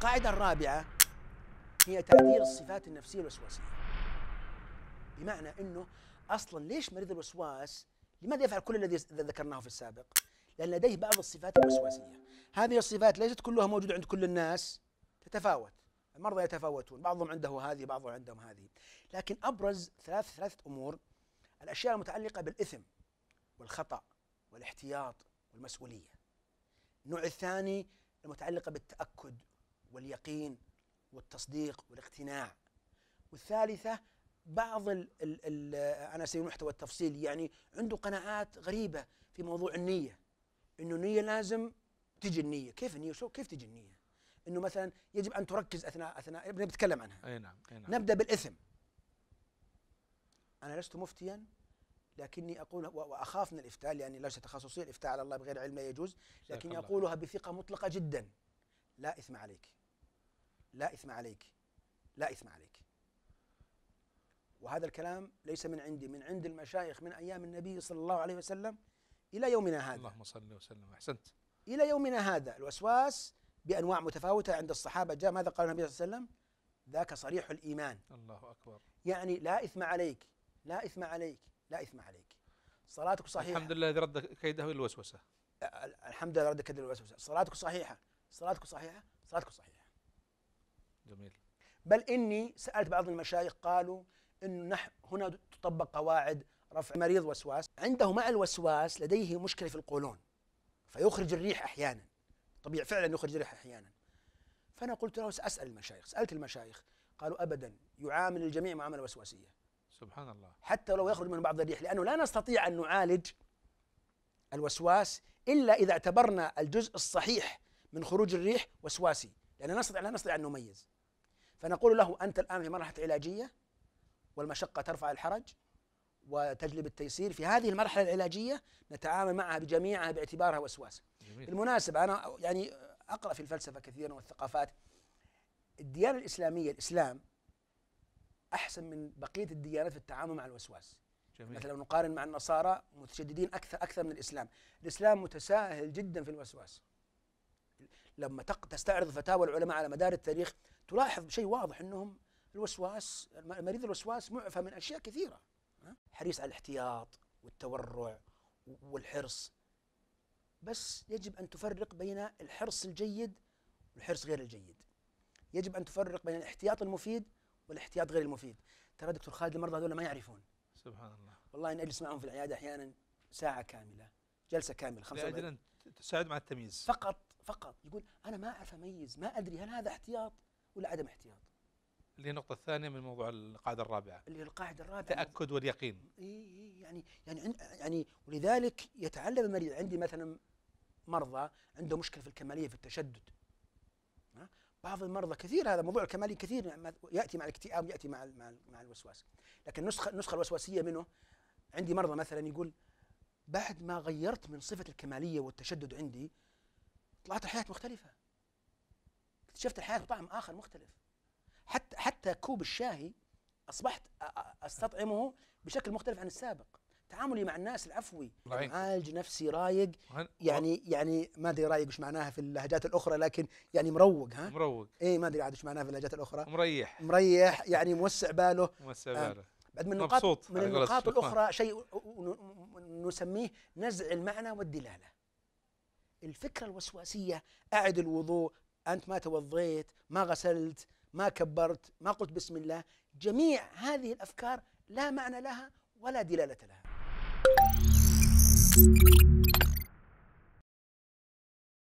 القاعدة الرابعة هي تعديل الصفات النفسية الوسواسية بمعنى أنه أصلا ليش مريض الوسواس لماذا يفعل كل الذي ذكرناه في السابق لأن لديه بعض الصفات الوسواسية هذه الصفات ليست كلها موجودة عند كل الناس تتفاوت المرضى يتفاوتون بعضهم عنده هذه بعضهم عندهم هذه لكن أبرز ثلاث ثلاثة أمور الأشياء المتعلقة بالإثم والخطأ والاحتياط والمسؤولية النوع الثاني المتعلقة بالتأكد واليقين والتصديق والاقتناع والثالثة بعض ال ال الـ أنا سيكون محتوى التفصيل يعني عنده قناعات غريبة في موضوع النية إنه النية لازم تجي النية كيف النية شو كيف تجي النية إنه مثلا يجب أن تركز أثناء أثناء بنتكلم عنها أي نعم. أي نعم. نبدأ بالإثم أنا لست مفتيا لكني أقول وأخاف من الإفتاء لأني لست تخصصي الإفتاء على الله بغير علم لا يجوز لكني أقولها بثقة مطلقة جدا لا إثم عليك لا إثم عليك لا إثم عليك وهذا الكلام ليس من عندي من عند المشايخ من أيام النبي صلى الله عليه وسلم إلى يومنا هذا اللهم صل وسلم أحسنت إلى يومنا هذا الوسواس بأنواع متفاوتة عند الصحابة جاء ماذا قال النبي صلى الله عليه وسلم ذاك صريح الإيمان الله أكبر يعني لا إثم عليك لا إثم عليك لا إثم عليك صلاتك صحيحة الحمد لله الذي رد كيده الوسوسة الحمد لله رد كيده الوسوسة صلاتك صحيحة صلاتك صحيحة صلاتك صحيحة جميل بل اني سالت بعض المشايخ قالوا انه نحن هنا تطبق قواعد رفع مريض وسواس عنده مع الوسواس لديه مشكله في القولون فيخرج الريح احيانا طبيعي فعلا يخرج الريح احيانا فانا قلت له ساسال المشايخ سالت المشايخ قالوا ابدا يعامل الجميع معامله وسواسيه سبحان الله حتى لو يخرج منه بعض الريح لانه لا نستطيع ان نعالج الوسواس الا اذا اعتبرنا الجزء الصحيح من خروج الريح وسواسي لاننا لا نستطيع لا نستطيع ان نميز فنقول له أنت الآن في مرحلة علاجية والمشقة ترفع الحرج وتجلب التيسير في هذه المرحلة العلاجية نتعامل معها بجميعها باعتبارها وسواس جميل. بالمناسبة أنا يعني أقرأ في الفلسفة كثيرا والثقافات الديانة الإسلامية الإسلام أحسن من بقية الديانات في التعامل مع الوسواس جميل. مثلا لو نقارن مع النصارى متشددين أكثر أكثر من الإسلام الإسلام متساهل جدا في الوسواس لما تستعرض فتاوى العلماء على مدار التاريخ تلاحظ شيء واضح انهم الوسواس مريض الوسواس معفى من اشياء كثيره حريص على الاحتياط والتورع والحرص بس يجب ان تفرق بين الحرص الجيد والحرص غير الجيد يجب ان تفرق بين الاحتياط المفيد والاحتياط غير المفيد ترى دكتور خالد المرضى هذول ما يعرفون سبحان الله والله اني اجلس معهم في العياده احيانا ساعه كامله جلسه كامله خمسة لاجل ان تساعد مع التمييز فقط فقط يقول أنا ما أعرف أميز ما أدري هل هذا احتياط ولا عدم احتياط اللي هي النقطة الثانية من موضوع القاعدة الرابعة اللي هي القاعدة الرابعة التأكد واليقين إي يعني يعني يعني ولذلك يتعلم المريض عندي مثلا مرضى عنده مشكلة في الكمالية في التشدد بعض المرضى كثير هذا موضوع الكمالي كثير يعني ياتي مع الاكتئاب ياتي مع مع الوسواس لكن النسخه النسخه الوسواسيه منه عندي مرضى مثلا يقول بعد ما غيرت من صفه الكماليه والتشدد عندي طلعت الحياه مختلفه اكتشفت الحياه بطعم اخر مختلف حتى حتى كوب الشاهي اصبحت استطعمه بشكل مختلف عن السابق تعاملي مع الناس العفوي معالج نفسي رايق يعني يعني ما ادري رايق ايش معناها في اللهجات الاخرى لكن يعني مروق ها مروق اي ما ادري عاد ايش معناها في اللهجات الاخرى مريح مريح يعني موسع باله موسع آه، باله بعد من النقاط من النقاط الاخرى شيء نسميه نزع المعنى والدلاله الفكرة الوسواسية أعد الوضوء أنت ما توضيت ما غسلت ما كبرت ما قلت بسم الله جميع هذه الأفكار لا معنى لها ولا دلالة لها